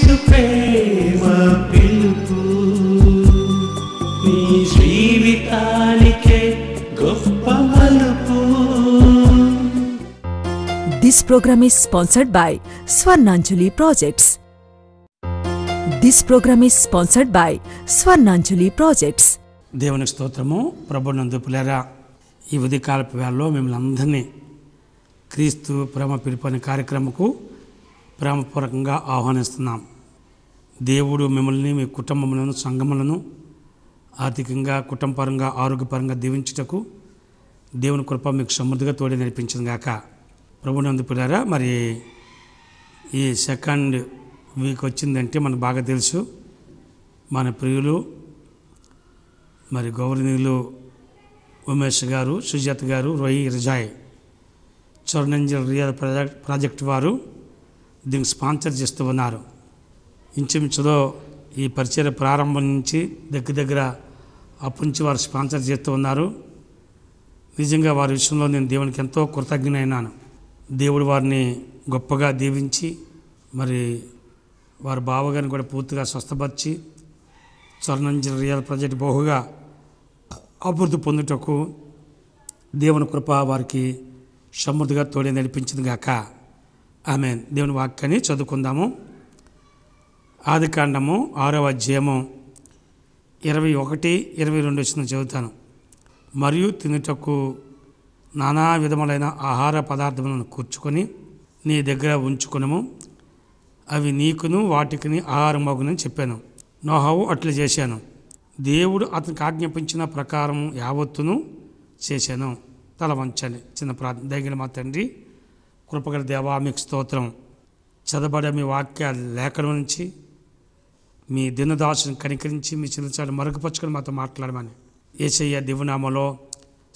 క్రీస్తు ప్రేమ పిలుపు నీ జీవితానికే గొప్ప మలుపు this programme is sponsored by Swarnanjali projects this programme is sponsored by Swarnanjali projects దేవుని స్తోత్రము ప్రభు నందుపులేరా ఈ ఉదయకాలపు వేళలో మిమ్మల్ని అందరినీ క్రీస్తు ప్రేమ పిలుపు అనే కార్యక్రమకు ప్రేమపూర్వకంగా ఆహ్వానిస్తున్నాం దేవుడు మిమ్మల్ని మీ కుటుంబములను సంఘములను ఆర్థికంగా కుటుంబపరంగా ఆరోగ్యపరంగా దీవించుటకు దేవుని కృప మీకు సమృద్ధిగా తోడి నడిపించింది గాక ప్రభుని పిల్లారా మరి ఈ సెకండ్ వీక్ వచ్చిందంటే మనకు బాగా తెలుసు మన ప్రియులు మరి గౌరవనీయులు ఉమేష్ గారు సుజాత్ గారు రోయి రిజాయ్ చరణంజల్ రియల్ ప్రాజెక్ట్ ప్రాజెక్ట్ వారు దీనికి స్పాన్సర్ చేస్తూ ఉన్నారు ఇంచుమించులో ఈ పరిచయ ప్రారంభం నుంచి దగ్గర దగ్గర అప్పుంచి వారు స్పాన్సర్ చేస్తూ ఉన్నారు నిజంగా వారి విషయంలో నేను దేవునికి ఎంతో కృతజ్ఞనైనాను దేవుడు వారిని గొప్పగా దీవించి మరి వారి బావగారిని కూడా పూర్తిగా స్వస్థపరిచి స్వర్ణంజల రియల్ ప్రాజెక్ట్ బహుగా అభివృద్ధి పొందుటకు దేవుని కృప వారికి సమృద్ధిగా తోడే నడిపించింది గాక ఆమె దేవుని వాక్యాన్ని చదువుకుందాము ఆదికాండము ఆరవ అధ్యాయము ఇరవై ఒకటి ఇరవై రెండు వచ్చిన చదువుతాను మరియు తినుటకు నానా విధములైన ఆహార పదార్థములను కూర్చుకొని నీ దగ్గర ఉంచుకునము అవి నీకును వాటికిని ఆహారం మగునని చెప్పాను నోహావు అట్లు చేశాను దేవుడు అతనికి ఆజ్ఞాపించిన ప్రకారం యావత్తును చేశాను తల వంచండి చిన్న ప్రార్థన దగ్గర మా తండ్రి కృపగల దేవా స్తోత్రం చదబడే మీ వాక్య లేఖల నుంచి మీ దినదాసును కనికరించి మీ చిన్నచాడు మరుగుపరచుకొని మాతో మాట్లాడమని ఏసయ్య దివునామలో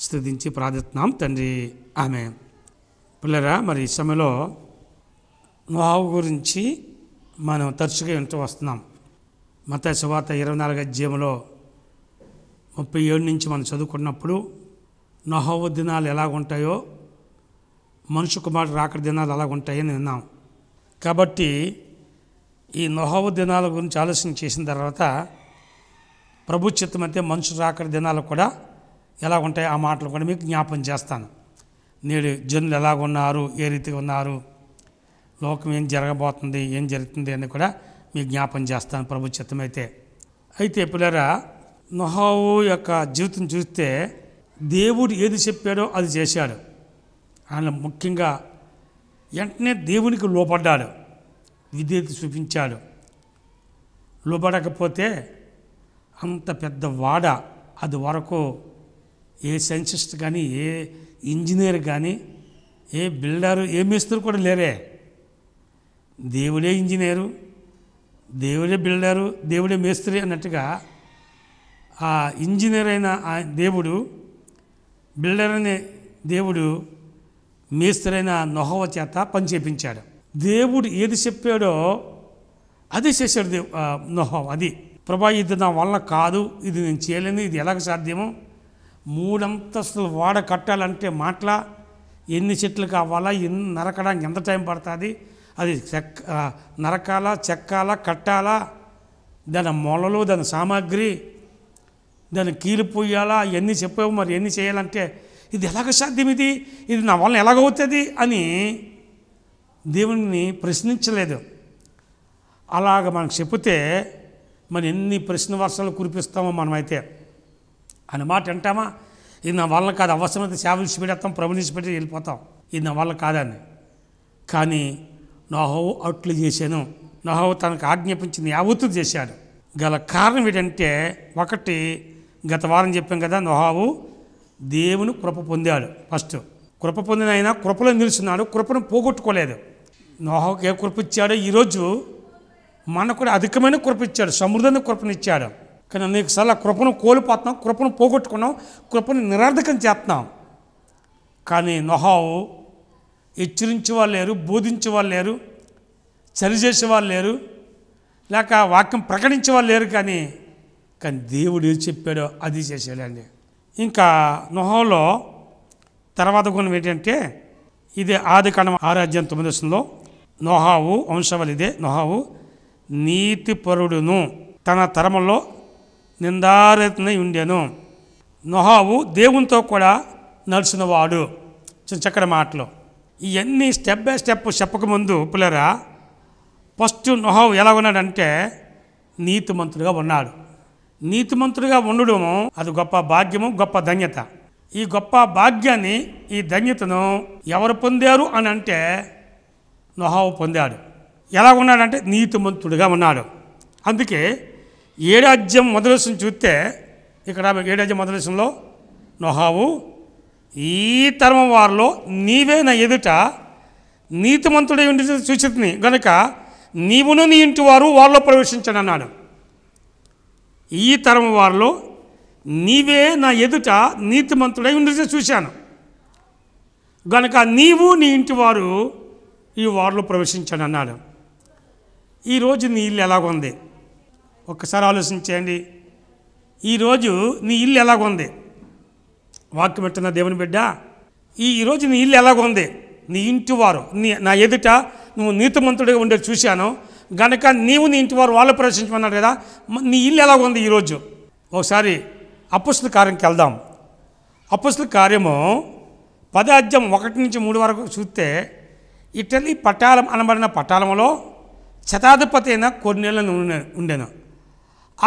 స్థుతించి ప్రార్థిస్తున్నాం తండ్రి ఆమె పిల్లరా మరి ఈ సమయంలో నోహావు గురించి మనం తరచుగా వింటూ వస్తున్నాం మత శువార్త ఇరవై నాలుగు అధ్యయంలో ముప్పై ఏడు నుంచి మనం చదువుకున్నప్పుడు నోహావు దినాలు ఉంటాయో మనుషు కుమారుడు రాకడ దినాలు ఎలాగుంటాయని విన్నాం కాబట్టి ఈ నొహవు దినాల గురించి ఆలోచన చేసిన తర్వాత ప్రభు చిత్తం అంటే మనుషులు రాకడ దినాలు కూడా ఎలా ఉంటాయి ఆ మాటలు కూడా మీకు జ్ఞాపం చేస్తాను నేడు జనులు ఉన్నారు ఏ రీతిగా ఉన్నారు లోకం ఏం జరగబోతుంది ఏం జరుగుతుంది అని కూడా మీకు జ్ఞాపం చేస్తాను ప్రభు చిత్తం అయితే పిల్లరా నొహావు యొక్క జీవితం చూస్తే దేవుడు ఏది చెప్పాడో అది చేశాడు ఆయన ముఖ్యంగా వెంటనే దేవునికి లోపడ్డాడు విధేత చూపించాడు లోబడకపోతే అంత పెద్ద వాడ అది వరకు ఏ సైంటిస్ట్ కానీ ఏ ఇంజనీర్ కానీ ఏ బిల్డరు ఏ మేస్త్రి కూడా లేరే దేవుడే ఇంజనీరు దేవుడే బిల్డరు దేవుడే మేస్త్రి అన్నట్టుగా ఆ ఇంజనీర్ అయిన ఆ దేవుడు బిల్డర్ అనే దేవుడు మేస్త్రి అయిన నొహవ చేత పని చేపించాడు దేవుడు ఏది చెప్పాడో అది చేశాడు దేవు నోహం అది ప్రభా ఇది నా వల్ల కాదు ఇది నేను చేయలేను ఇది ఎలాగ సాధ్యము మూడంతస్తులు వాడ కట్టాలంటే మాటల ఎన్ని చెట్లు కావాలా ఎన్ని నరకడానికి ఎంత టైం పడుతుంది అది చెక్క నరకాలా చెక్కాలా కట్టాలా దాని మొలలు దాని సామాగ్రి దాన్ని కీలిపోయాలా ఎన్ని చెప్పావు మరి ఎన్ని చేయాలంటే ఇది ఎలాగ సాధ్యం ఇది ఇది నా వల్ల ఎలాగవుతుంది అని దేవుణ్ణి ప్రశ్నించలేదు అలాగ మనకు చెబితే మనం ఎన్ని ప్రశ్న వర్షాలు కురిపిస్తామో మనమైతే అని మాట అంటామా ఇది నా వల్ల కాదు అవసరమైతే సేవ పెడతాం ప్రభు పెట్టి వెళ్ళిపోతాం ఇది నా వల్ల కాదని కానీ నోహవు అట్లు చేశాను నోహవు తనకు ఆజ్ఞాపించిన యావత్తు చేశాడు గల కారణం ఏంటంటే ఒకటి గత వారం చెప్పాం కదా నాహావు దేవుని కృప పొందాడు ఫస్ట్ కృప పొందిన ఆయన కృపలో నిలిచినాడు కృపను పోగొట్టుకోలేదు నోహకు ఏ కృపిచ్చాడో ఈరోజు మనకు కూడా అధికమైన ఇచ్చాడు సమృద్ధమైన కృపనిచ్చాడు కానీ అనేకసార్లు ఆ కృపను కోల్పోతున్నాం కృపను పోగొట్టుకున్నాం కృపను నిరర్ధకం చేస్తున్నాం కానీ నొహావు హెచ్చరించే వాళ్ళు లేరు బోధించే వాళ్ళు లేరు చరి చేసే వాళ్ళు లేరు లేక వాక్యం ప్రకటించే వాళ్ళు లేరు కానీ కానీ దేవుడు ఏది చెప్పాడో అది చేసేయాలండి ఇంకా నొహంలో తర్వాత గుణం ఏంటంటే ఇది ఆది కాలం ఆరాధ్యం తొమ్మిది నోహావు వంశవలిదే నోహావు నీతిపరుడును తన తరములో నిందారతనై ఉండెను నొహావు దేవునితో కూడా నడిచినవాడు చిన్న చక్కటి మాటలు ఇవన్నీ స్టెప్ బై స్టెప్ చెప్పకముందు పిల్లరా ఫస్ట్ నొహావు ఎలా ఉన్నాడంటే నీతిమంతుడుగా ఉన్నాడు నీతిమంతుడిగా ఉండడము అది గొప్ప భాగ్యము గొప్ప ధన్యత ఈ గొప్ప భాగ్యాన్ని ఈ ధన్యతను ఎవరు పొందారు అని అంటే నొహావు పొందాడు ఎలా ఉన్నాడంటే నీతిమంతుడిగా ఉన్నాడు అందుకే ఏడాజ్యం మొదలసం చూస్తే ఇక్కడ ఏడాజ్యం మొదలసంలో నొహావు ఈ తరం వారిలో నీవే నా ఎదుట నీతిమంతుడే ఉండి చూచితిని గనుక నీవును నీ ఇంటి వారు వారిలో ప్రవేశించండి అన్నాడు ఈ తరం వారిలో నీవే నా ఎదుట నీతిమంతుడై ఉండి చూశాను గనుక నీవు నీ ఇంటి వారు ఈ వార్లో ప్రవేశించాడు అన్నాడు ఈరోజు నీ ఇల్లు ఎలాగుంది ఒక్కసారి ఆలోచించేయండి ఈరోజు నీ ఇల్లు ఎలాగుంది వాక్యం పెట్టిన దేవుని బిడ్డ ఈ ఈరోజు నీ ఇల్లు ఎలాగుంది నీ ఇంటి వారు నీ నా ఎదుట నువ్వు నీతిమంతుడిగా ఉండే చూశాను గనక నీవు నీ ఇంటి వారు వాళ్ళు ప్రవేశించమన్నారు కదా నీ ఇల్లు ఎలాగుంది ఈరోజు ఒకసారి అపుస్తుల కార్యంకి వెళ్దాం అపుస్తుల కార్యము పదార్థం ఒకటి నుంచి మూడు వరకు చూస్తే ఇటలీ పటాలం అనబడిన పటాలంలో శతాధిపతి అయిన కొన్నేళ్ళ ఉండెను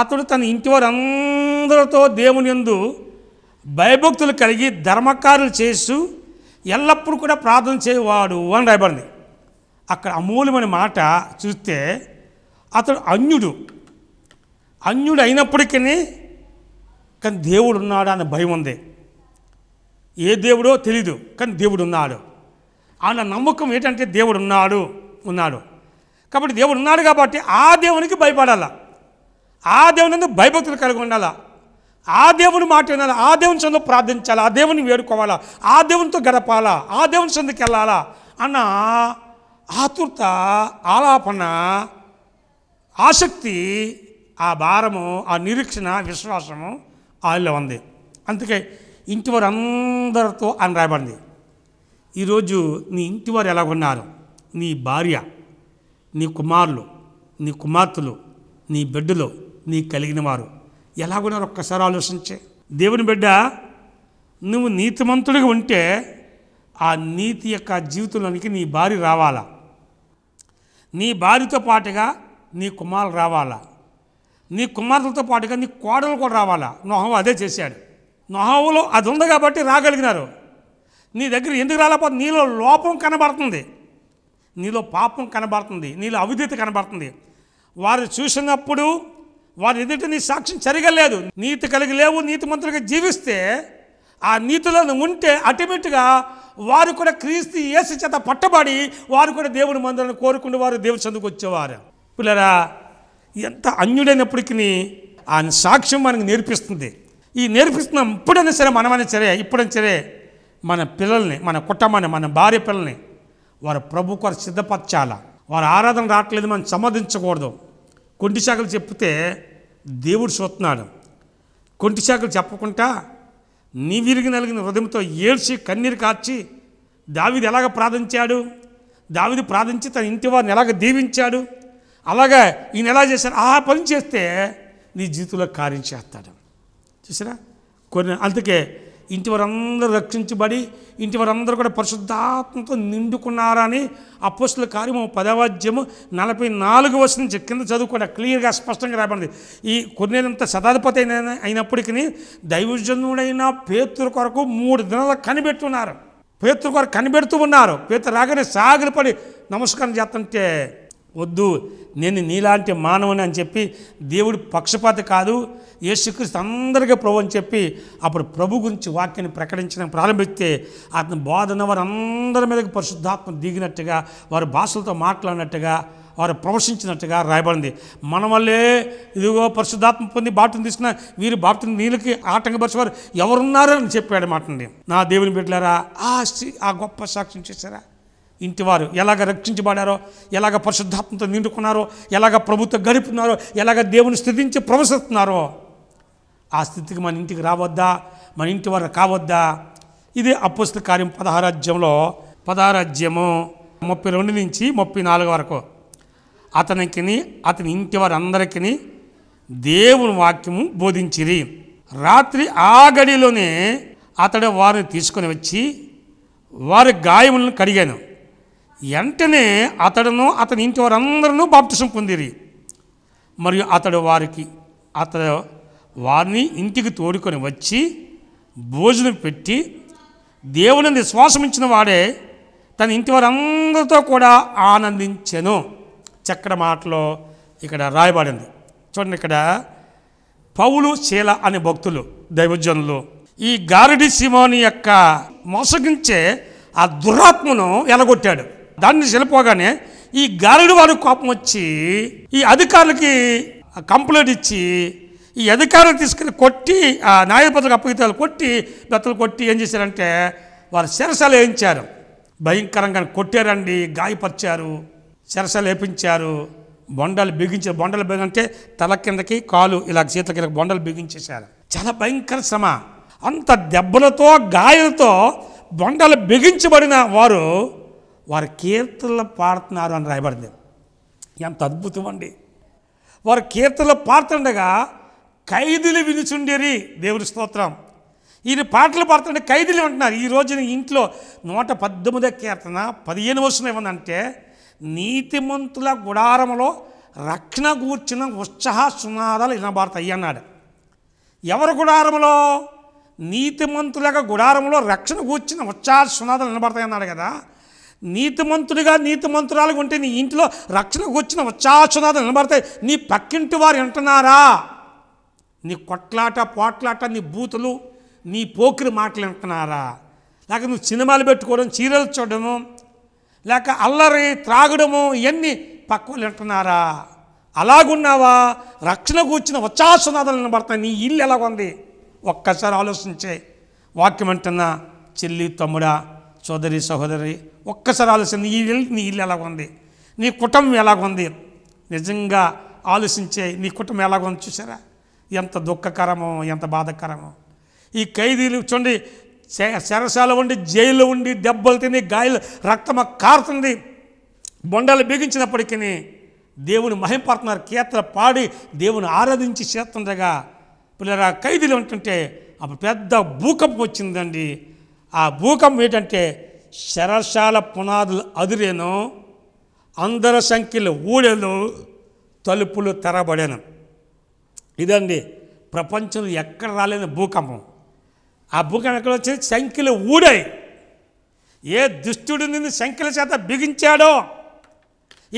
అతడు తన ఇంటి వారందరితో దేవుని ఎందు భయభక్తులు కలిగి ధర్మకారులు చేస్తూ ఎల్లప్పుడూ కూడా ప్రార్థన చేయవాడు అని రాయబడింది అక్కడ అమూల్యమైన మాట చూస్తే అతడు అన్యుడు అన్యుడు అయినప్పటికీ కానీ దేవుడు ఉన్నాడు అనే భయం ఉంది ఏ దేవుడో తెలీదు కానీ దేవుడు ఉన్నాడు ఆయన నమ్మకం ఏంటంటే దేవుడు ఉన్నాడు ఉన్నాడు కాబట్టి దేవుడు ఉన్నాడు కాబట్టి ఆ దేవునికి భయపడాల ఆ దేవుని భయభక్తులు కలిగి ఉండాలా ఆ దేవుని మాట వినాలి ఆ దేవుని చెందు ప్రార్థించాలా ఆ దేవుని వేడుకోవాలా ఆ దేవునితో గడపాలా ఆ దేవుని చెందుకు వెళ్ళాలా అన్న ఆతురత ఆలాపన ఆసక్తి ఆ భారము ఆ నిరీక్షణ విశ్వాసము ఆయనలో ఉంది అందుకే ఇంటి అందరితో అని రాయబడింది ఈరోజు నీ ఇంటివారు ఉన్నారు నీ భార్య నీ కుమారులు నీ కుమార్తెలు నీ బిడ్డలు నీ కలిగిన వారు ఎలాగున్నారు ఒక్కసారి ఆలోచించే దేవుని బిడ్డ నువ్వు నీతిమంతుడిగా ఉంటే ఆ నీతి యొక్క జీవితంలోనికి నీ భార్య రావాలా నీ భార్యతో పాటుగా నీ కుమారులు రావాలా నీ కుమార్తెలతో పాటుగా నీ కోడలు కూడా రావాలా నొహవు అదే చేశాడు నొహవులో అది ఉంది కాబట్టి రాగలిగినారు నీ దగ్గర ఎందుకు రాలేకపోతే నీలో లోపం కనబడుతుంది నీలో పాపం కనబడుతుంది నీలో అవిధిత కనబడుతుంది వారు చూసినప్పుడు వారి ఎదుట నీ సాక్ష్యం చరిగలేదు నీతి కలిగి లేవు నీతి మంత్రులుగా జీవిస్తే ఆ నీతిలో ఉంటే అటోమేటిక్గా వారు కూడా క్రీస్తు ఏసి చేత పట్టబడి వారు కూడా దేవుని మందులను కోరుకుంటూ వారు దేవుని చందుకు వచ్చేవారు పిల్లరా ఎంత అన్యుడైనప్పటికీ ఆయన సాక్ష్యం మనకు నేర్పిస్తుంది ఈ నేర్పిస్తున్నప్పుడైనా సరే మనమైనా సరే ఇప్పుడైనా సరే మన పిల్లల్ని మన కుటుంబాన్ని మన భార్య పిల్లల్ని వారు ప్రభు కొరకు సిద్ధపరచాల వారు ఆరాధన రావట్లేదు మనం సమ్మతించకూడదు కొంటి శాఖలు చెప్తే దేవుడు చూస్తున్నాడు కొంటి శాఖలు చెప్పకుండా నీ విరిగి నలిగిన హృదయంతో ఏడ్చి కన్నీరు కార్చి దావిది ఎలాగ ప్రార్థించాడు దావిది ప్రార్థించి తన ఇంటి వారిని ఎలాగ దీవించాడు అలాగా ఈయన ఎలా చేశాడు ఆ పని చేస్తే నీ జీవితంలో కార్యం చేస్తాడు చూసారా కొన్ని అందుకే ఇంటి వారందరూ రక్షించబడి ఇంటి వారందరూ కూడా పరిశుద్ధాత్మతో నిండుకున్నారని అపోస్తుల కార్యము పదవాద్యము నలభై నాలుగు వర్షం నుంచి కింద చదువుకోండి క్లియర్గా స్పష్టంగా రాబడింది ఈ కొన్నేళ్ళంత శతాధిపతి అయిన అయినప్పటికీ దైవజనుడైన పేతుల కొరకు మూడు దినాలు కనిపెట్టున్నారు పేతుల కొరకు కనిపెడుతూ ఉన్నారు పేతులు రాగానే సాగిలిపడి నమస్కారం చేస్తుంటే వద్దు నేను నీలాంటి మానవుని అని చెప్పి దేవుడు పక్షపాత కాదు యేసుక్రీస్తు అందరికీ ప్రభు అని చెప్పి అప్పుడు ప్రభు గురించి వాక్యాన్ని ప్రకటించడం ప్రారంభిస్తే అతని బోధన వారు అందరి మీదకి పరిశుద్ధాత్మ దిగినట్టుగా వారు భాషలతో మాట్లాడినట్టుగా వారు ప్రవశించినట్టుగా రాయబడింది మన వల్లే ఇదిగో పరిశుద్ధాత్మ పొంది బాప్తిని తీసుకున్న వీరు బాప్తిని నీళ్ళకి ఆటంకపరిచేవారు ఎవరున్నారని చెప్పాడు మాట నా దేవుని బిడ్డలారా ఆ గొప్ప సాక్ష్యం చేశారా ఇంటివారు ఎలాగ రక్షించబడారో ఎలాగ పరిశుద్ధాత్మతో నిండుకున్నారో ఎలాగ ప్రభుత్వం గడుపుతున్నారో ఎలాగ దేవుని స్థితించి ప్రవశిస్తున్నారో ఆ స్థితికి మన ఇంటికి రావద్దా మన ఇంటి వారు కావద్దా ఇది అప్పుస్తుల కార్యం పదహారాజ్యంలో పదహారాజ్యము ముప్పై రెండు నుంచి ముప్పై నాలుగు వరకు అతనికి అతని ఇంటి వారందరికీ దేవుని వాక్యము బోధించిరి రాత్రి ఆ గడిలోనే అతడు వారిని తీసుకొని వచ్చి వారి గాయములను కడిగాను వెంటనే అతడును అతని ఇంటి వారందరూ బాప్తిసం పొందిరి మరియు అతడు వారికి అతడు వారిని ఇంటికి తోడుకొని వచ్చి భోజనం పెట్టి దేవుని విశ్వాసమించిన వాడే తన ఇంటి వారందరితో కూడా ఆనందించెను చక్కడ మాటలో ఇక్కడ రాయబడింది చూడండి ఇక్కడ పౌలు శీల అనే భక్తులు దైవజనులు ఈ గారడి సిమోని యొక్క మోసగించే ఆ దురాత్మను ఎలగొట్టాడు దాన్ని చనిపోగానే ఈ గారడు వారికి కోపం వచ్చి ఈ అధికారులకి కంప్లైంట్ ఇచ్చి ఈ అధికారులు తీసుకెళ్ళి కొట్టి ఆ న్యాయపతులకు అప్పగితాలు కొట్టి బెత్తలు కొట్టి ఏం చేశారంటే వారు శిరసాలు వేయించారు భయంకరంగా కొట్టారండి గాయపరిచారు శిరసాలు వేపించారు బొండలు బిగించారు బొండలు బిగంటే తల కిందకి కాలు ఇలా చేతుల కిందకి బొండలు బిగించేశారు చాలా భయంకర శ్రమ అంత దెబ్బలతో గాయాలతో బొండలు బిగించబడిన వారు వారు కీర్తనలు పాడుతున్నారు అని రాయబడింది ఎంత అద్భుతం అండి వారు కీర్తనలు పాడుతుండగా ఖైదీలు వినుచుండేరి దేవుని స్తోత్రం ఈయన పాటలు పాడుతుండే ఖైదీలు అంటున్నారు ఈ రోజున ఇంట్లో నూట పద్దెనిమిదో కీర్తన పదిహేను వర్షం ఏమనంటే నీతిమంతుల గుడారములో రక్షణ కూర్చిన ఉత్సాహ సునాదాలు వినబడతాయి అన్నాడు ఎవరు గుడారములో నీతిమంతులగా గుడారంలో రక్షణ కూర్చిన ఉత్సాహ సునాదాలు వినబడతాయి అన్నాడు కదా నీతిమంతుడిగా నీతిమంతురాలుగా ఉంటే నీ ఇంటిలో రక్షణకు వచ్చిన ఉచ్చాచునాథం నిలబడతాయి నీ పక్కింటి వారు వింటున్నారా నీ కొట్లాట పోట్లాట నీ బూతులు నీ పోకిరి మాటలు వింటున్నారా లేక నువ్వు సినిమాలు పెట్టుకోవడం చీరలు చూడడము లేక అల్లరి త్రాగడము ఇవన్నీ పక్కలు వింటున్నారా అలాగున్నావా రక్షణకు వచ్చిన ఉచ్చాసునాథాలు నిలబడతాయి నీ ఇల్లు ఎలాగుంది ఒక్కసారి ఆలోచించే వాక్యం అంటున్నా చెల్లి తమ్ముడా సోదరి సహోదరి ఒక్కసారి ఆలోచన నీ ఇల్లు నీ ఇల్లు ఎలాగుంది నీ కుటుంబం ఎలాగుంది నిజంగా ఆలోచించే నీ కుటుంబం ఎలాగుంది చూసారా ఎంత దుఃఖకరమో ఎంత బాధకరమో ఈ ఖైదీలు చూడండి చెరసాల ఉండి జైలు ఉండి దెబ్బలు తిని గాయలు రక్తమ కారుతుంది బొండాలు బిగించినప్పటికీ దేవుని మహింపడుతున్నారు కేతలు పాడి దేవుని ఆరాధించి చేస్తుండగా పిల్లరా ఖైదీలు ఉంటుంటే అప్పుడు పెద్ద భూకంపం వచ్చిందండి ఆ భూకంపం ఏంటంటే శరశాల పునాదులు అదిరేను అందర సంఖ్యలు ఊడెను తలుపులు తెరబడేను ఇదండి ప్రపంచంలో ఎక్కడ రాలేని భూకంపం ఆ భూకంపం ఎక్కడ వచ్చింది సంఖ్యలు ఊడాయి ఏ దుష్టుడు నిన్ను సంఖ్యల చేత బిగించాడో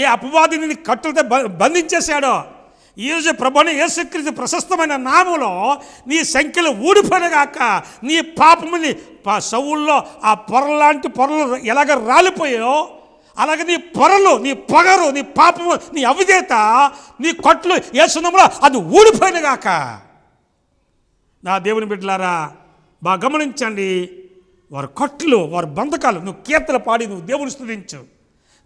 ఏ అపవాది నిన్ను కట్టులతో బంధించేశాడో ఈరోజు ప్రభుని యేసుక్రీస్తు ప్రశస్తమైన నామంలో నీ సంఖ్యలు ఊడిపోయినగాక నీ పాపముని ఆ సవుల్లో ఆ పొరలాంటి పొరలు ఎలాగ రాలిపోయాయో అలాగే నీ పొరలు నీ పొగరు నీ పాపము నీ అవిదేత నీ కొట్లు ఏసునంలో అది ఊడిపోయినగాక నా దేవుని బిడ్డలారా బాగా గమనించండి వారి కొట్లు వారి బంధకాలు నువ్వు కీర్తలు పాడి నువ్వు దేవుని స్థుతించు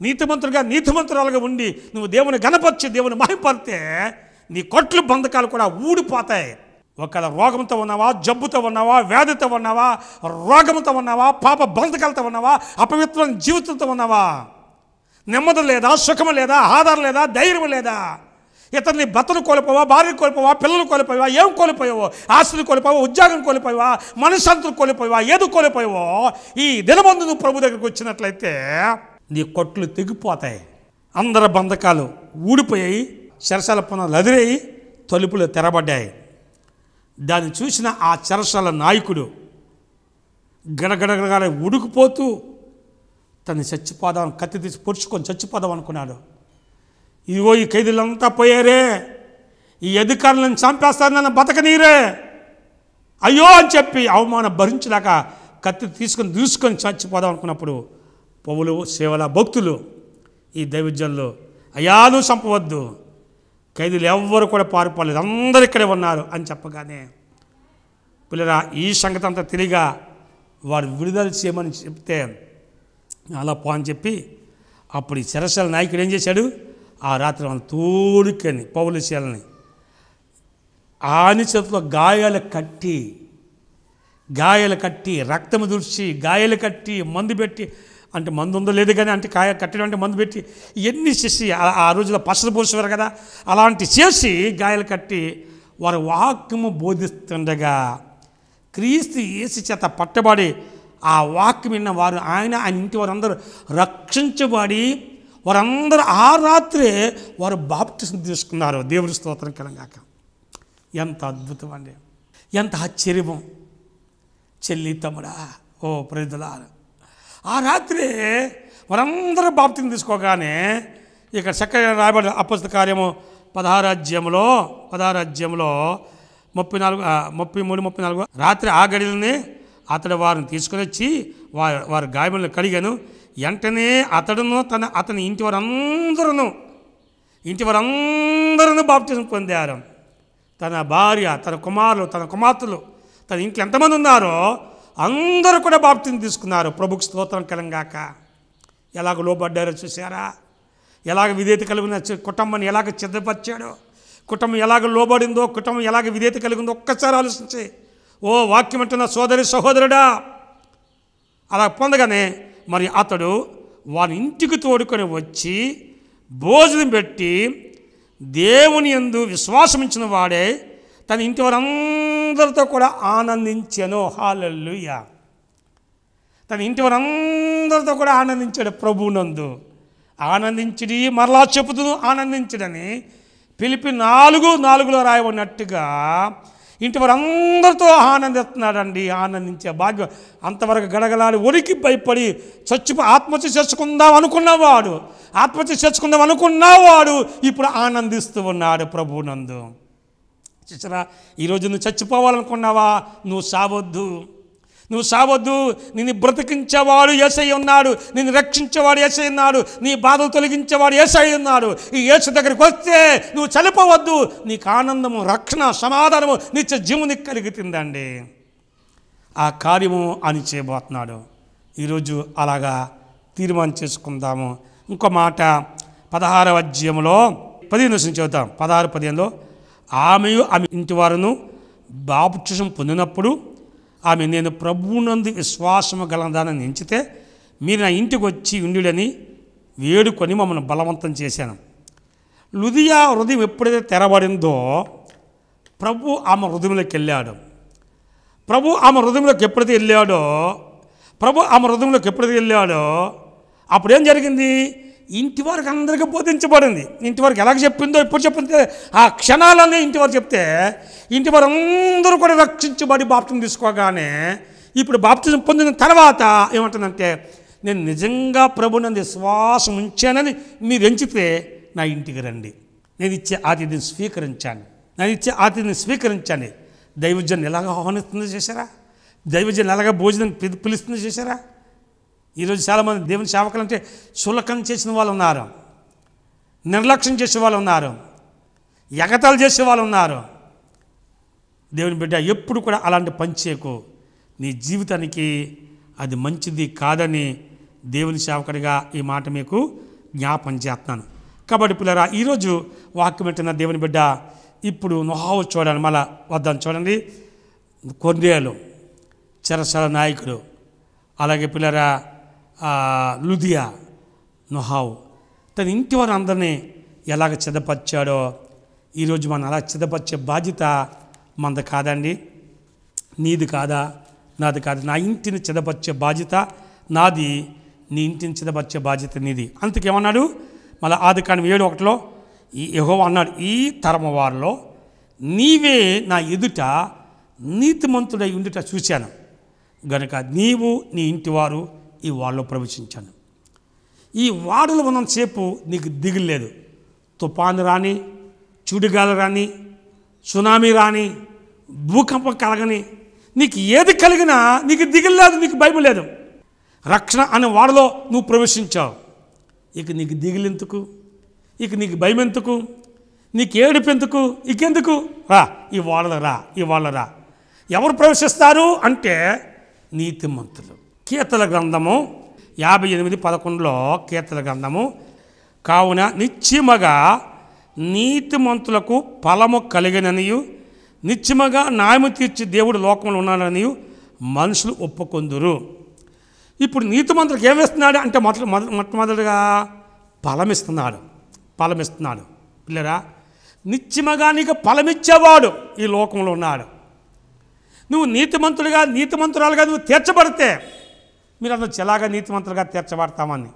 నీతిమంతులుగా నీతిమంతురాలుగా ఉండి నువ్వు దేవుని గణపరిచి దేవుని మహిపరితే నీ కొట్లు బంధకాలు కూడా ఊడిపోతాయి ఒకవేళ రోగంతో ఉన్నావా జబ్బుతో ఉన్నావా వ్యాధితో ఉన్నావా రోగంతో ఉన్నావా పాప బంధకాలతో ఉన్నావా అపవిత్రం జీవితంతో ఉన్నావా నెమ్మది లేదా సుఖం లేదా ఆధారం లేదా ధైర్యం లేదా ఇతన్ని భర్తను కోల్పోవా భార్యను కోల్పోవా పిల్లలు కోల్పోయావా ఏం కోల్పోయావో ఆస్తులు కోల్పోవా ఉద్యోగం కోల్పోయావా మనశ్శాంతులు కోల్పోయావా ఏది కోల్పోయావో ఈ దినమందు నువ్వు ప్రభు దగ్గరికి వచ్చినట్లయితే నీ కొట్లు తెగిపోతాయి అందరి బంధకాలు ఊడిపోయాయి శరసాల పనులు అదిరేయి తలుపులు తెరబడ్డాయి దాన్ని చూసిన ఆ చరసల నాయకుడు గడగడగడగా ఉడుకుపోతూ తను చచ్చిపోదాం కత్తి తీసి పొడుచుకొని చచ్చిపోదాం అనుకున్నాడు ఇదిగో ఈ ఖైదీలంతా పోయారే ఈ అధికారులను చంపేస్తారు నన్ను బతకనీరే అయ్యో అని చెప్పి అవమానం భరించలేక కత్తి తీసుకొని దూసుకొని చచ్చిపోదాం అనుకున్నప్పుడు పౌలు సేవల భక్తులు ఈ దైవజ్యంలో అయా నువ్వు చంపవద్దు ఖైదీలు ఎవ్వరు కూడా పారిపోలేదు అందరు ఇక్కడే ఉన్నారు అని చెప్పగానే పిల్లరా ఈ సంగతి అంతా తిరిగా వారు విడుదల చేయమని చెప్తే అలా పో అని చెప్పి అప్పుడు ఈ చెరసల నాయకుడు ఏం చేశాడు ఆ రాత్రి వాళ్ళని తోడుకొని పౌలశీలని ఆని చేతిలో గాయాలు కట్టి గాయాలు కట్టి రక్తము దుర్చి గాయాలు కట్టి మందు పెట్టి అంటే మందు ఉందో లేదు కానీ అంటే కాయ కట్టడం అంటే మందు పెట్టి ఇవన్నీ చేసి ఆ రోజుల్లో పసలు పోసేవారు కదా అలాంటి చేసి గాయలు కట్టి వారు వాక్యము బోధిస్తుండగా క్రీస్తు ఏసి చేత పట్టబడి ఆ వాక్యం విన్న వారు ఆయన ఆయన ఇంటి వారందరూ రక్షించబడి వారందరూ ఆ రాత్రే వారు బాప్టిసం తీసుకున్నారు దేవుడి స్తోత్రం కలంగాక ఎంత అద్భుతం అండి ఎంత ఆశ్చర్యం చెల్లి తమ్ముడా ఓ ప్రజలారా ఆ రాత్రి వారందరూ బాప్తిని తీసుకోగానే ఇక్కడ చక్కగా రాయబడి అపస్త కార్యము పదహారాజ్యంలో పదహారాజ్యంలో ముప్పై నాలుగు ముప్పై మూడు ముప్పై నాలుగు రాత్రి ఆ గడిలని అతడు వారిని తీసుకుని వచ్చి వారి వారి గాయములను కడిగాను వెంటనే అతడును తన అతని ఇంటి వారందరూ ఇంటి వారందరూ బాప్తిజం పొందారు తన భార్య తన కుమారులు తన కుమార్తెలు తన ఇంట్లో ఎంతమంది ఉన్నారో అందరూ కూడా బాప్తిని తీసుకున్నారు ప్రభు స్తోత్రం కలంగాక ఎలాగ లోబడ్డారో చూసారా ఎలాగ విధేయత కలిగిన కుటుంబాన్ని ఎలాగ చిద్దపరిచాడో కుటుంబం ఎలాగ లోబడిందో కుటుంబం ఎలాగ విధేయత కలిగిందో ఒక్కసారి ఆలోచించి ఓ వాక్యం అంటున్న సోదరి సహోదరుడా అలా పొందగానే మరి అతడు వారి ఇంటికి తోడుకొని వచ్చి భోజనం పెట్టి దేవుని ఎందు విశ్వాసమించిన వాడే తన ఇంటి వారు అందరితో కూడా ఆనందించెను హాలల్లుయ తన ఇంటి వారందరితో కూడా ఆనందించాడు ప్రభునందు ఆనందించడి మరలా చెబుతూ ఆనందించడని పిలిపి నాలుగు నాలుగులో రాయబడినట్టుగా ఇంటి వారందరితో ఆనందిస్తున్నాడండి ఆనందించే భాగ్యం అంతవరకు గడగలాడి ఉరికి భయపడి చచ్చి ఆత్మహత్య చేసుకుందాం అనుకున్నవాడు ఆత్మహత్య చేసుకుందాం అనుకున్నవాడు ఇప్పుడు ఆనందిస్తూ ఉన్నాడు ప్రభునందు చూసారా ఈరోజు నువ్వు చచ్చిపోవాలనుకున్నావా నువ్వు సావద్దు నువ్వు సావద్దు నిన్ను బ్రతికించేవాడు ఏసై ఉన్నాడు నిన్ను రక్షించేవాడు ఏసై ఉన్నాడు నీ బాధలు తొలగించేవాడు ఏసై ఉన్నాడు ఈ యేసు దగ్గరికి వస్తే నువ్వు చనిపోవద్దు నీకు ఆనందము రక్షణ సమాధానము నిత్య జీవుని కలిగితుందండి ఆ కార్యము అని చేయబోతున్నాడు ఈరోజు అలాగా తీర్మానం చేసుకుందాము ఇంకో మాట పదహారవ అధ్యయంలో పదిహేను నుంచి చదువుతాం పదహారు పదిహేనులో ఆమెయు ఆమె ఇంటి వారును బాప్తిసం పొందినప్పుడు ఆమె నేను ప్రభువునందు విశ్వాసము గలదానని ఎంచితే మీరు నా ఇంటికి వచ్చి ఉండుడని వేడుకొని మమ్మల్ని బలవంతం చేశాను లుదియా హృదయం ఎప్పుడైతే తెరబడిందో ప్రభు ఆమె హృదయంలోకి వెళ్ళాడు ప్రభు ఆమె హృదయంలోకి ఎప్పుడైతే వెళ్ళాడో ప్రభు ఆమె హృదయంలోకి ఎప్పుడైతే వెళ్ళాడో అప్పుడేం జరిగింది ఇంటి వరకు అందరికీ బోధించబడింది ఇంటి వరకు ఎలాగ చెప్పిందో ఎప్పుడు చెప్పింది ఆ క్షణాలనే ఇంటి వరకు చెప్తే ఇంటి వారు అందరూ కూడా రక్షించబడి బాప్తిజం తీసుకోగానే ఇప్పుడు బాప్తిజం పొందిన తర్వాత ఏమంటుందంటే నేను నిజంగా ప్రభునందు విశ్వాసం ఉంచానని మీరు ఎంచితే నా ఇంటికి రండి నేను ఇచ్చే ఆతిథ్యం స్వీకరించాను నేను ఇచ్చే ఆతిథ్యం స్వీకరించాను దైవజన్ ఎలాగ ఆహ్వానిస్తుందో చేశారా దైవజన్ ఎలాగ భోజనం పిలుస్తుందో చేశారా ఈరోజు చాలామంది దేవుని సేవకులు అంటే సులకం చేసిన వాళ్ళు ఉన్నారు నిర్లక్ష్యం చేసే వాళ్ళు ఉన్నారు ఎగతాలు చేసే వాళ్ళు ఉన్నారు దేవుని బిడ్డ ఎప్పుడు కూడా అలాంటి పని చేయకు నీ జీవితానికి అది మంచిది కాదని దేవుని సేవకుడిగా ఈ మాట మీకు జ్ఞాపం చేస్తున్నాను కాబట్టి పిల్లరా ఈరోజు వాక్యం పెట్టిన దేవుని బిడ్డ ఇప్పుడు నోహావు చూడండి మళ్ళా వద్దాను చూడండి కొన్నేళ్ళు చెరసల నాయకుడు అలాగే పిల్లరా లుదియా నొహావు తన ఇంటి వారు అందరినీ ఎలాగ చెదపరిచాడో ఈరోజు మనం అలా చెదపరిచే బాధ్యత మనది కాదండి నీది కాదా నాది కాదు నా ఇంటిని చెదపరిచే బాధ్యత నాది నీ ఇంటిని చెదపరిచే బాధ్యత నీది అందుకేమన్నాడు మళ్ళీ ఆది కాని ఏడు ఒకటిలో ఈ యహో అన్నాడు ఈ తరమ వారిలో నీవే నా ఎదుట నీతిమంతుడై ఉండుట చూశాను గనుక నీవు నీ ఇంటివారు ఈ వాడలో ప్రవేశించాను ఈ వాడలో ఉన్నంతసేపు నీకు దిగులేదు తుఫాను రాని చుడిగాలు రాని సునామీ రాని భూకంపం కలగని నీకు ఏది కలిగినా నీకు దిగులేదు నీకు భయం లేదు రక్షణ అనే వాడలో నువ్వు ప్రవేశించావు ఇక నీకు దిగులెందుకు ఇక నీకు భయం ఎందుకు నీకు ఏడుపెందుకు ఇకెందుకు రా ఈ వాళ్ళ రా ఈ వాళ్ళ రా ఎవరు ప్రవేశిస్తారు అంటే నీతి మంత్రులు కీర్తల గ్రంథము యాభై ఎనిమిది పదకొండులో కీర్తల గ్రంథము కావున నిత్యముగా నీతిమంతులకు ఫలము కలిగిననియు నిత్యముగా నాయము తీర్చి దేవుడు లోకంలో ఉన్నాడని మనుషులు ఒప్పుకొందురు ఇప్పుడు నీతిమంతులకు ఏమిస్తున్నాడు అంటే మొదటి మొట్టమొదటిగా ఫలమిస్తున్నాడు ఫలమిస్తున్నాడు పిల్లరా నిత్యముగా నీకు ఫలమిచ్చేవాడు ఈ లోకంలో ఉన్నాడు నువ్వు నీతిమంతుడిగా నీతిమంతురాలుగా నువ్వు తీర్చబడితే మీరు మీరందరూ చెలాగా నీతిమంతులుగా తీర్చబడతామని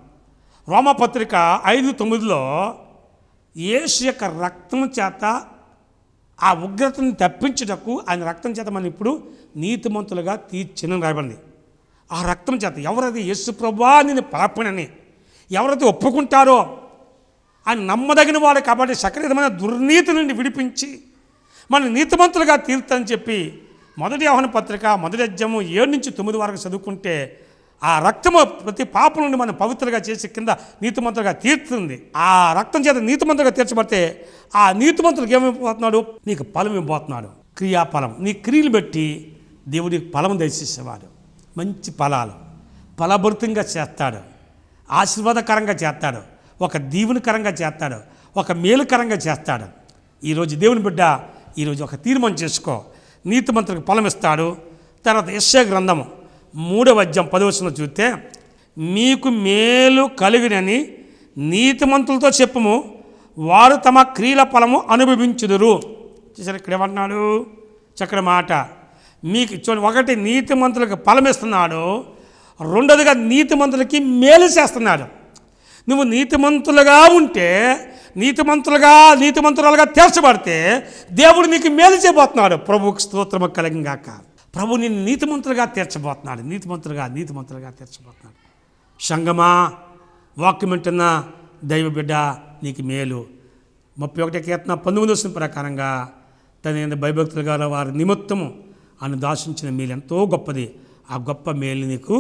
రోమపత్రిక ఐదు తొమ్మిదిలో యేసు యొక్క రక్తం చేత ఆ ఉగ్రతను తప్పించుటకు ఆయన రక్తం చేత మనం ఇప్పుడు నీతిమంతులుగా తీర్చిన రాయబడింది ఆ రక్తం చేత ఎవరది యేసు ప్రభా నేను పాపనని ఎవరైతే ఒప్పుకుంటారో ఆయన నమ్మదగిన వాడు కాబట్టి సకలితమైన దుర్నీతి నుండి విడిపించి మన నీతిమంతులుగా తీర్తని చెప్పి మొదటి ఆహ్వాన పత్రిక మొదటి అధ్యాయం ఏడు నుంచి తొమ్మిది వరకు చదువుకుంటే ఆ రక్తము ప్రతి పాపం నుండి మనం పవిత్రగా చేసి కింద నీతిమంతులుగా తీర్చుతుంది ఆ రక్తం చేత నీతిమంతులుగా తీర్చబడితే ఆ నీతిమంతులకు ఏమైపోతున్నాడు నీకు ఫలం ఇవ్వబోతున్నాడు క్రియాఫలం నీ క్రియలు పెట్టి దేవుడికి ఫలం దర్శించేవాడు మంచి ఫలాలు ఫలభృతంగా చేస్తాడు ఆశీర్వాదకరంగా చేస్తాడు ఒక దీవునికరంగా చేస్తాడు ఒక మేలుకరంగా చేస్తాడు ఈరోజు దేవుని బిడ్డ ఈరోజు ఒక తీర్మానం చేసుకో నీతిమంతులకు ఫలం ఇస్తాడు తర్వాత యశ్య గ్రంథము మూడవ అధ్యాయం పదవచనం చూస్తే మీకు మేలు కలిగినని నీతిమంతులతో చెప్పుము వారు తమ క్రియల ఫలము అనుభవించుదురు చూసారు ఇక్కడ ఏమన్నాడు చక్కటి మాట మీకు చూడండి ఒకటి నీతిమంతులకు ఫలమిస్తున్నాడు రెండోదిగా నీతిమంతులకి మేలు చేస్తున్నాడు నువ్వు నీతిమంతులుగా ఉంటే నీతిమంతులుగా నీతిమంతురాలుగా తీర్చబడితే దేవుడు నీకు మేలు చేయబోతున్నాడు ప్రభుకు స్తోత్రము కలిగింగాక ప్రభు నిన్ను నీతిమంతులుగా తీర్చబోతున్నాడు నీతిమంతులుగా నీతిమంతులుగా తీర్చబోతున్నాడు సంగమా వాక్యం ఉన్న దైవ బిడ్డ నీకు మేలు ముప్పై ఒకటి కీర్తన పంతొమ్మిది వచ్చిన ప్రకారంగా తన భయభక్తులు గల వారి నిమిత్తము అని దాశించిన మేలు ఎంతో గొప్పది ఆ గొప్ప మేలు నీకు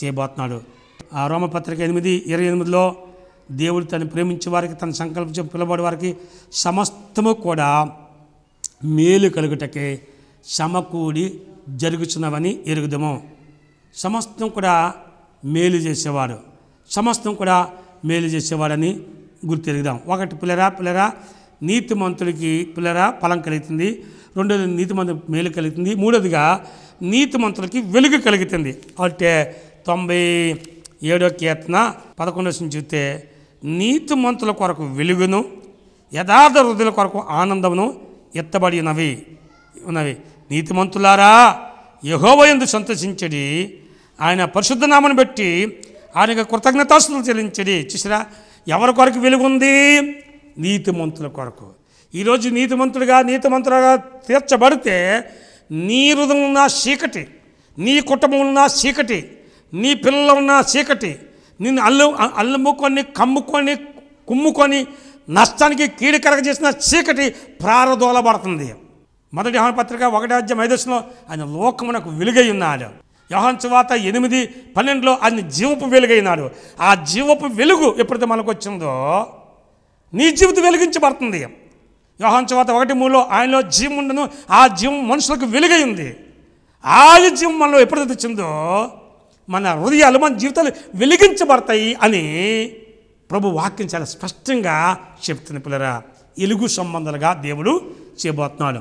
చేయబోతున్నాడు ఆ రోమపత్రిక ఎనిమిది ఇరవై ఎనిమిదిలో దేవుడు తను ప్రేమించే వారికి తన సంకల్పించి పిలబడి వారికి సమస్తము కూడా మేలు కలుగుటకే సమకూడి జరుగుచున్నవని ఎరుగుదము సమస్తం కూడా మేలు చేసేవాడు సమస్తం కూడా మేలు చేసేవాడని గుర్తెరుగుదాం ఒకటి పిల్లరా పిల్లరా నీతిమంతుడికి పిల్లరా ఫలం కలుగుతుంది రెండోది నీతిమంతు మేలు కలుగుతుంది మూడోదిగా నీతిమంతులకి వెలుగు కలుగుతుంది అంటే తొంభై ఏడో కీర్తన పదకొండో చూస్తే నీతిమంతుల కొరకు వెలుగును యథార్థ వృద్ధుల కొరకు ఆనందమును ఎత్తబడి ఉన్నవి ఉన్నవి నీతిమంతులారా యహోవయందు సంతసించడి ఆయన పరిశుద్ధనామను బట్టి ఆయనకు కృతజ్ఞతాస్తులు చెల్లించడి చూసినా ఎవరి కొరకు వెలుగుంది నీతిమంతుల కొరకు ఈరోజు నీతిమంతుడిగా నీతిమంతులుగా తీర్చబడితే నీ హృదయం ఉన్న చీకటి నీ కుటుంబం ఉన్న చీకటి నీ పిల్లలు ఉన్న చీకటి నిన్ను అల్లు అల్లుముకొని కమ్ముకొని కుమ్ముకొని నష్టానికి కీడికరగ చేసిన చీకటి ప్రారదోలబడుతుంది మొదటి యోహన పత్రిక ఒకటి అధ్యాయం ఐదశలో ఆయన లోకమునకు వెలుగై ఉన్నాడు యోహన్ చువాత ఎనిమిది పన్నెండులో ఆయన జీవపు వెలుగైనాడు ఆ జీవపు వెలుగు ఎప్పుడైతే మనకు వచ్చిందో నీ జీవితం వెలిగించబడుతుంది యోహన్ చువాత ఒకటి మూలో ఆయనలో జీవం ఉండను ఆ జీవం మనుషులకు వెలుగై ఉంది ఆ జీవం మనలో ఎప్పుడైతే వచ్చిందో మన హృదయాలు మన జీవితాలు వెలిగించబడతాయి అని ప్రభు వాక్యం చాలా స్పష్టంగా చెప్తున్న పిల్లరా ఎలుగు సంబంధాలుగా దేవుడు చేయబోతున్నాడు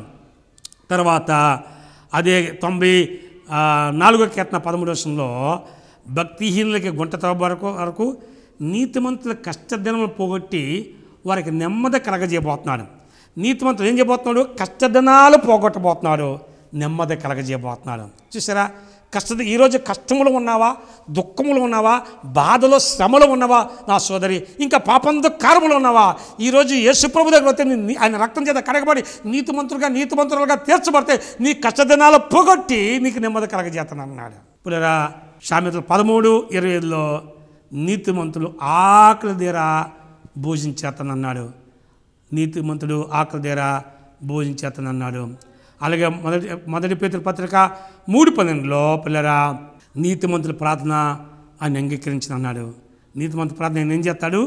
తర్వాత అదే తొంభై నాలుగో కీర్తన పదమూడు వర్షంలో భక్తిహీనులకి గుంట వరకు వరకు నీతిమంతుల కష్టదినములు పోగొట్టి వారికి నెమ్మది కలగజేయబోతున్నాడు నీతిమంతులు ఏం చేయబోతున్నాడు కష్టదినాలు పోగొట్టబోతున్నాడు నెమ్మది కలగజేయబోతున్నాడు చూసారా కష్టత ఈరోజు కష్టములు ఉన్నావా దుఃఖములు ఉన్నావా బాధలో శ్రమలు ఉన్నావా నా సోదరి ఇంకా పాపంతో కారములు ఉన్నావా ఈరోజు యేసుప్రభు దగ్గర వస్తే ఆయన రక్తం చేత కడగబడి నీతిమంతులుగా నీతిమంతులుగా తీర్చబడితే నీ కష్టదినాలు పోగొట్టి నీకు నెమ్మది అన్నాడు పులరా సామెతలు పదమూడు ఇరవై ఐదులో నీతిమంతులు ఆకలి తీర భోజనం చేతనన్నాడు నీతిమంతుడు ఆకలి తీర భోజనం చేతనన్నాడు అలాగే మొదటి మొదటి పేతుల పత్రిక మూడు పన్నెండులో పిల్లరా నీతిమంతుల ప్రార్థన ఆయన అంగీకరించిన అన్నాడు నీతిమంతుల ప్రార్థన ఏం చేస్తాడు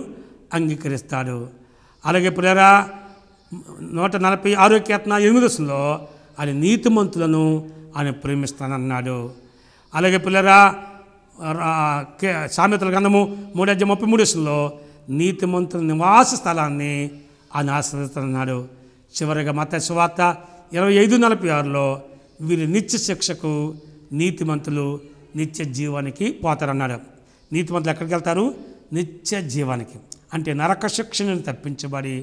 అంగీకరిస్తాడు అలాగే పిల్లరా నూట నలభై ఆరో కీర్తన ఎనిమిదిలో ఆయన నీతిమంతులను ఆయన ప్రేమిస్తానన్నాడు అలాగే పిల్లరా సామెతల మూడు అధ్యయ ముప్పై మూడు నీతి నీతిమంతుల నివాస స్థలాన్ని ఆయన ఆశ్రదిస్తానన్నాడు చివరిగా మత శువార్త ఇరవై ఐదు నలభై ఆరులో వీరి నిత్య శిక్షకు నీతిమంతులు నిత్య జీవానికి పోతారన్నాడు నీతిమంతులు ఎక్కడికి వెళ్తారు నిత్య జీవానికి అంటే నరక శిక్షను తప్పించబడి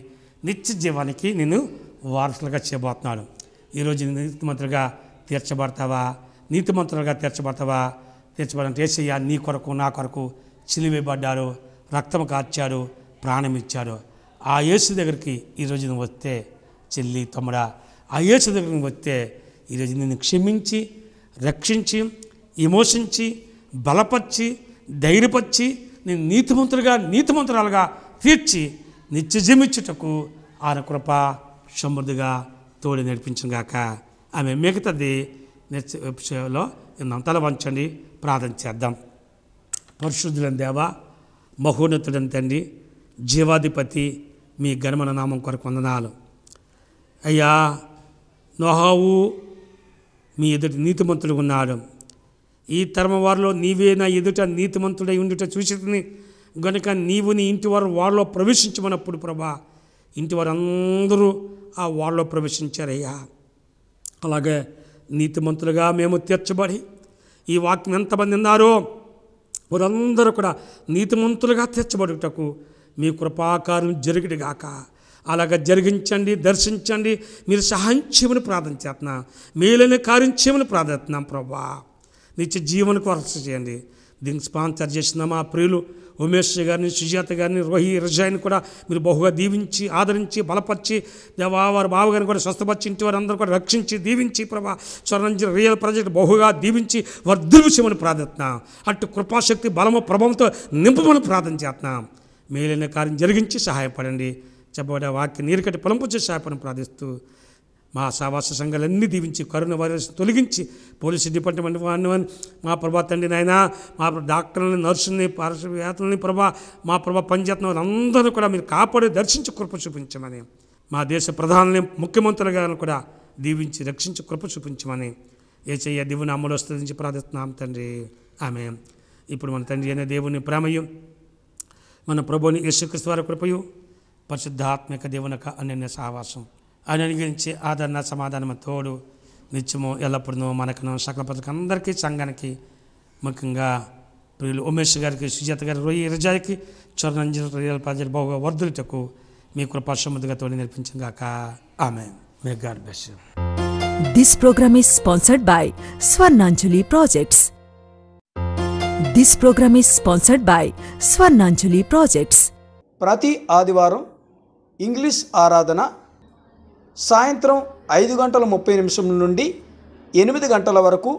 నిత్య జీవానికి నేను వారసులుగా చేయబోతున్నాను ఈరోజు నీతిమంతులుగా తీర్చబడతావా నీతిమంతులుగా తీర్చబడతావా తీర్చబడంటే ఏసయ్య నీ కొరకు నా కొరకు చిలివేయబడ్డారు రక్తం కార్చాడు ప్రాణం ఇచ్చాడు ఆ యేసు దగ్గరికి ఈరోజు నువ్వు వస్తే చెల్లి తమ్ముడా ఆ యేసు వస్తే ఈరోజు నిన్ను క్షమించి రక్షించి విమోషించి బలపరిచి ధైర్యపరిచి నేను నీతిమంతులుగా నీతిమంతురాలుగా తీర్చి నిత్యజమిచ్చుటకు ఆయన కృప సమృద్ధిగా తోడి నడిపించుగాక ఆమె మిగతాది నెక్స్ట్ ఎపిసోడ్లో నిన్న వంచండి ప్రార్థన చేద్దాం పరిశుద్ధులని దేవ మహోన్నతుడని తండ్రి జీవాధిపతి మీ గణమన నామం కొరకు వందనాలు అయ్యా నోహావు మీ ఎదుటి నీతిమంతుడు ఉన్నాడు ఈ తరమ వారిలో నీవే నా ఎదుట నీతిమంతుడై ఉండుట చూసి గనుక నీవు నీ ఇంటి వారు వారిలో ప్రవేశించమన్నప్పుడు ప్రభా ఇంటి వారందరూ ఆ వారిలో ప్రవేశించారయ్యా అలాగే నీతిమంతులుగా మేము తీర్చబడి ఈ వాక్యం ఎంతమంది ఉన్నారో వారందరూ కూడా నీతిమంతులుగా తీర్చబడుటకు మీ కృపాకారం జరిగిడిగాక అలాగ జరిగించండి దర్శించండి మీరు సహాయం చేయమని ప్రార్థన చేస్తున్నా మేలైన కార్యం చేయమని ప్రార్థిస్తున్నాం ప్రభా నిత్య జీవన కొరత చేయండి దీనికి స్పాన్సర్ చేసిన మా ప్రియులు ఉమేష్ గారిని సుజాత గారిని రోహి రజాయిని కూడా మీరు బహుగా దీవించి ఆదరించి బలపరిచి దేవా వారి బావగారిని కూడా స్వస్థపరిచి ఇంటి వారందరూ కూడా రక్షించి దీవించి ప్రభా స్వర్ణించి రియల్ ప్రాజెక్ట్ బహుగా దీవించి వర్ధిల్విషయమని ప్రార్థిస్తున్నాం అటు కృపాశక్తి బలము ప్రభావంతో నింపమని ప్రార్థన చేస్తున్నాం మేలైన కార్యం జరిగించి సహాయపడండి చెప్పబడే వాక్య నీరుకటి పొలంపుచ్చే శాపను ప్రార్థిస్తూ మా సావాస సంఘాలన్నీ దీవించి కరోనా వైరస్ తొలగించి పోలీసు డిపార్ట్మెంట్ వాడిని మా ప్రభా తండ్రి నాయన మా డాక్టర్లని నర్సుల్ని పార్శ్వవేతలని ప్రభా మా ప్రభా పనిచేస్తున్న వాళ్ళందరూ కూడా మీరు కాపాడి దర్శించి కృప చూపించమని మా దేశ ప్రధాని ముఖ్యమంత్రులు గారిని కూడా దీవించి రక్షించి కృప చూపించమని ఏ చెయ్య దేవుని అమలు వస్తుందని ప్రార్థిస్తున్నాం తండ్రి ఆమె ఇప్పుడు మన తండ్రి అనే దేవుని ప్రేమయు మన ప్రభుని యేసుక్రీస్తు వారి కృపయు పరిశుద్ధాత్మిక దేవునక అన్యన్య సహవాసం ఆయన అనుగ్రహించే ఆదరణ సమాధానము తోడు నిత్యము ఎల్లప్పుడూ మనకును సకల పథకం అందరికీ సంఘానికి ముఖ్యంగా ప్రియులు ఉమేష్ గారికి సుజాత గారి రొయ్యి రజాయికి చొరంజీల ప్రజలు బాగా వర్ధులటకు మీ కృపా సముద్రగా తోడి నేర్పించగాక ఆమె may God bless this programme is sponsored by Swarnanjali projects this programme is sponsored by Swarnanjali projects ప్రతి ఆదివారం ఇంగ్లీష్ ఆరాధన సాయంత్రం ఐదు గంటల ముప్పై నిమిషం నుండి ఎనిమిది గంటల వరకు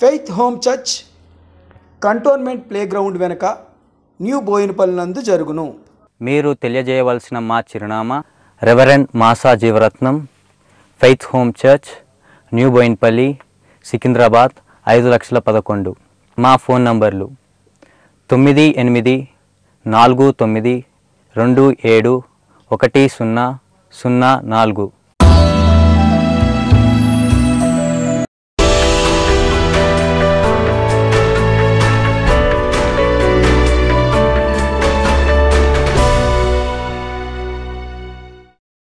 Faith Home Church cantonment playground వెనుక న్యూ బోయినపల్లి నందు జరుగును మీరు తెలియజేయవలసిన మా చిరునామా reverend Masa Jeevaratnam Faith Home Church new Bowenpally Secunderabad ఐదు లక్షల పదకొండు మా ఫోన్ నంబర్లు తొమ్మిది ఎనిమిది నాలుగు తొమ్మిది రెండు ఏడు ఒకటి సున్నా సున్నా నాలుగు